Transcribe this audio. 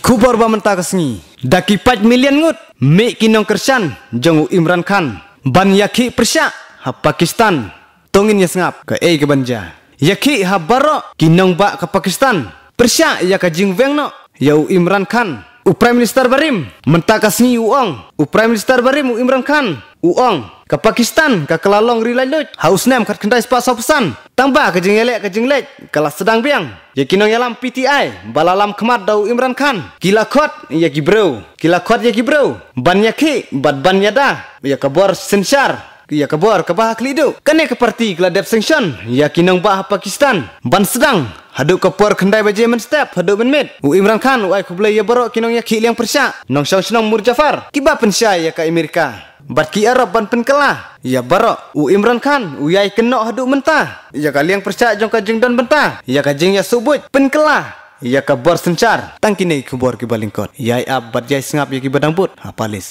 ba baman tagasni. Daki 5 million ngut. Me kinong kersan. Jangu Imran Khan. Ban yaki persya. Ha Pakistan. Tongin yasngap. Ke e ke banja. Yaki ha baro. Kinong ba ke Pakistan. Persya ya ke veng no. Yau Imran Khan. U Prime Minister Barim. Mentakas ni uong. U Prime Minister Barim u Imran Khan uong ke Pakistan ke kelalong lut haus nem kat kendai sepasau pesan tambah ke jengelek ke jenglek kalah sedang biang ya kinong yalam PTI balalam kemat dau Imran Khan gila kot ya gibro gila kot ya gibro ban ya ki bad ban ya dah ya kebor sensyar ya kebor ke bah kelidu kene ke parti keladep sanction ya kinong bah Pakistan ban sedang Haduk ke puar kendai baju men step haduk men U Imran Khan u ai kublai ya borok kinong ya ki liang persya. Nong shong shong murjafar, Jafar. pensya ya ke Amerika. Bat ki Arab ban pen Ya barok. U Imran Khan. U yai kena haduk mentah. Ya kali yang percaya jong kajing dan bentah. Ya kajing ya subut. Pen Ya kabar sencar. Tangkini kubur ki balingkot. Ya ab bat jai sengap ya ki badang put. Apalis. Ha,